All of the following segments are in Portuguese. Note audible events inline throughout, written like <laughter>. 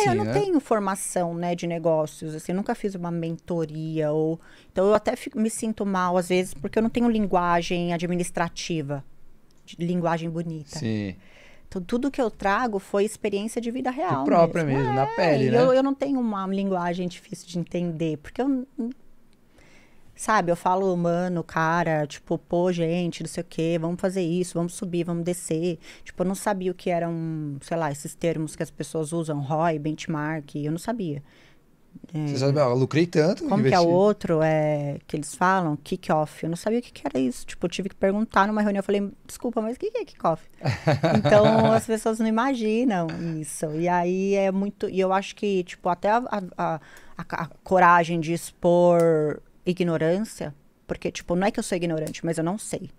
É, eu não é. tenho formação, né, de negócios, assim, nunca fiz uma mentoria ou... Então, eu até fico, me sinto mal, às vezes, porque eu não tenho linguagem administrativa, linguagem bonita. Sim. Então, tudo que eu trago foi experiência de vida real. De própria mesmo, mesmo é, na pele, né? Eu, eu não tenho uma linguagem difícil de entender, porque eu Sabe, eu falo, mano, cara, tipo, pô, gente, não sei o quê, vamos fazer isso, vamos subir, vamos descer. Tipo, eu não sabia o que eram, sei lá, esses termos que as pessoas usam, ROI, benchmark, eu não sabia. É... Você sabe, eu lucrei tanto. Como investi. que é o outro é, que eles falam? Kick-off. Eu não sabia o que, que, era isso. Tipo, eu tive que perguntar numa reunião. Eu falei, desculpa, mas o que, que é kick-off? <laughs> então, as pessoas não imaginam isso. E aí é muito. E eu acho que, tipo, até a, a, a, a coragem de expor ignorância, porque, tipo, não é que eu sou ignorante, mas eu não sei.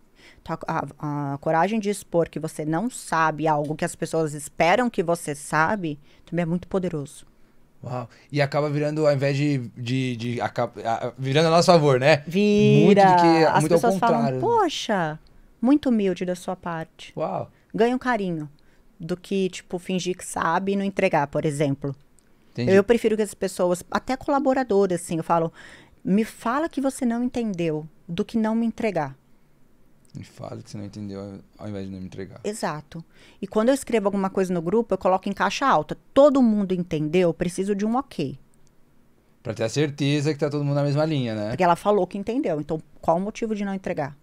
Então, tá, a, a, a, coragem de expor que você não sabe algo que as pessoas esperam que você sabe também é muito poderoso. Uau. E acaba virando, ao invés de. de, de a, virando a nosso favor, né? Vira. Muito, que, as muito pessoas ao contrário. Falam, Poxa, muito humilde da sua parte. Uau. Ganha um carinho. Do que, tipo, fingir que sabe e não entregar, por exemplo. Entendi. Eu prefiro que as pessoas, até colaboradoras, assim, eu falo, me fala que você não entendeu do que não me entregar. Me fala que você não entendeu ao invés de não me entregar. Exato. E quando eu escrevo alguma coisa no grupo, eu coloco em caixa alta. Todo mundo entendeu, preciso de um ok. Pra ter a certeza que tá todo mundo na mesma linha, né? Porque ela falou que entendeu. Então, qual o motivo de não entregar?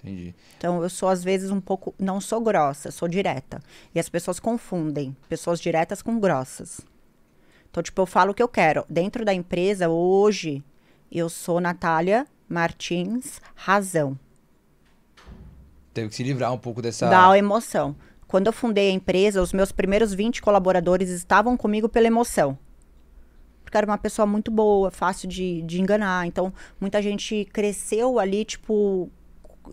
Entendi. Então, eu sou, às vezes, um pouco. Não sou grossa, sou direta. E as pessoas confundem pessoas diretas com grossas. Então, tipo, eu falo o que eu quero. Dentro da empresa, hoje, eu sou Natália Martins Razão. Teve que se livrar um pouco dessa. Da emoção. Quando eu fundei a empresa, os meus primeiros 20 colaboradores estavam comigo pela emoção. Porque era uma pessoa muito boa, fácil de, de enganar. Então, muita gente cresceu ali, tipo,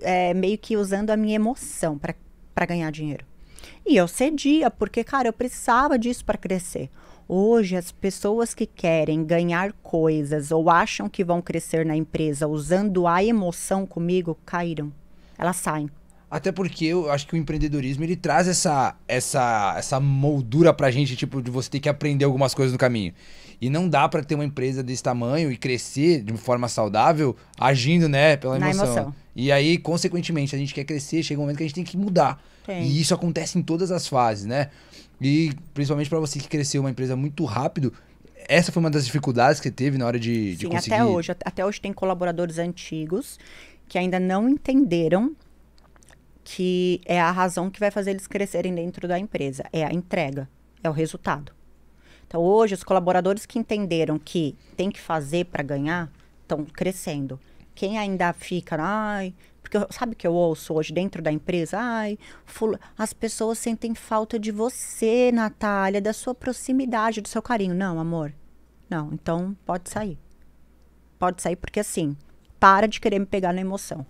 é, meio que usando a minha emoção para ganhar dinheiro. E eu cedia, porque, cara, eu precisava disso para crescer. Hoje, as pessoas que querem ganhar coisas ou acham que vão crescer na empresa usando a emoção comigo, caíram. Elas saem. Até porque eu acho que o empreendedorismo ele traz essa essa essa moldura pra gente, tipo, de você ter que aprender algumas coisas no caminho. E não dá para ter uma empresa desse tamanho e crescer de forma saudável agindo, né, pela emoção. Na emoção. E aí, consequentemente, a gente quer crescer, chega um momento que a gente tem que mudar. Tem. E isso acontece em todas as fases, né? E principalmente para você que cresceu uma empresa muito rápido, essa foi uma das dificuldades que você teve na hora de, Sim, de conseguir... até hoje. Até hoje tem colaboradores antigos que ainda não entenderam que é a razão que vai fazer eles crescerem dentro da empresa. É a entrega, é o resultado. Então, hoje, os colaboradores que entenderam que tem que fazer para ganhar, estão crescendo. Quem ainda fica, ai, porque eu, sabe que eu ouço hoje dentro da empresa? Ai, fula, as pessoas sentem falta de você, Natália, da sua proximidade, do seu carinho. Não, amor. Não, então pode sair. Pode sair porque assim, para de querer me pegar na emoção.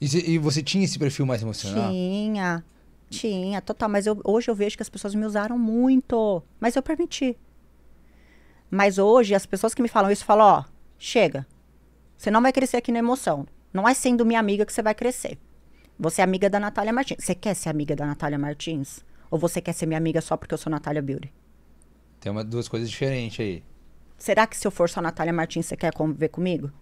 E, e você tinha esse perfil mais emocional? Tinha. Tinha, total. Mas eu, hoje eu vejo que as pessoas me usaram muito. Mas eu permiti. Mas hoje, as pessoas que me falam isso falam, ó, chega. Você não vai crescer aqui na emoção. Não é sendo minha amiga que você vai crescer. Você é amiga da Natália Martins. Você quer ser amiga da Natália Martins? Ou você quer ser minha amiga só porque eu sou Natália Beauty? Tem uma, duas coisas diferentes aí. Será que se eu for só Natália Martins, você quer conviver comigo?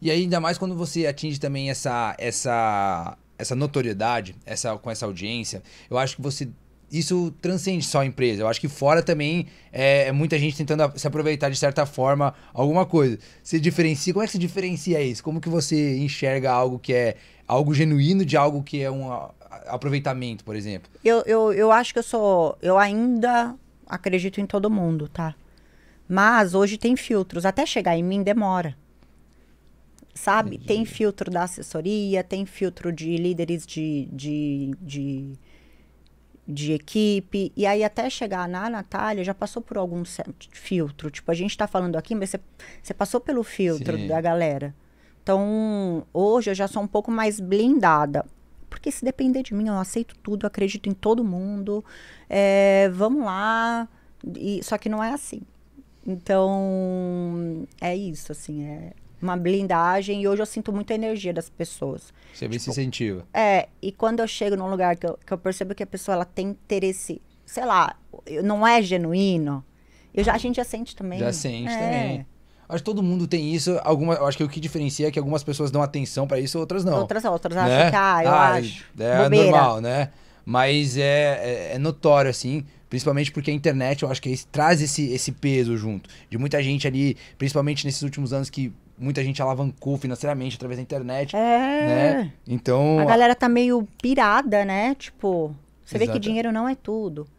E ainda mais quando você atinge também essa, essa, essa notoriedade, essa, com essa audiência, eu acho que você isso transcende só a empresa. Eu acho que fora também é, é muita gente tentando se aproveitar de certa forma alguma coisa. Se diferencia, como é que se diferencia isso? Como que você enxerga algo que é algo genuíno de algo que é um aproveitamento, por exemplo? Eu, eu, eu acho que eu sou. Eu ainda acredito em todo mundo, tá? Mas hoje tem filtros. Até chegar em mim demora. Sabe? Entendi. Tem filtro da assessoria, tem filtro de líderes de, de, de de equipe. E aí, até chegar na Natália, já passou por algum filtro. Tipo, a gente está falando aqui, mas você, passou pelo filtro Sim. da galera. Então, hoje eu já sou um pouco mais blindada. Porque se depender de mim, eu aceito tudo, eu acredito em todo mundo. É, vamos lá. E, só que não é assim. Então, é isso, assim. É, uma blindagem. E hoje eu sinto muita energia das pessoas. Você tipo, vê se incentiva. É, e quando eu chego num lugar que eu, que eu percebo que a pessoa ela tem interesse, sei lá, não é genuíno, eu já, a gente já sente também. Já sente é. também. Acho que todo mundo tem isso. Alguma, acho que o que diferencia é que algumas pessoas dão atenção para isso, outras não. Outras outras né? acham que, ah, eu ah, acho. É, é normal, né? Mas é, é, é, notório, assim, principalmente porque a internet, eu acho que é traz esse, esse peso junto. De muita gente ali, principalmente nesses últimos anos que muita gente alavancou financeiramente através da internet. É. Né? Então. A galera tá meio pirada, né? Tipo, você Exato. vê que dinheiro não é tudo.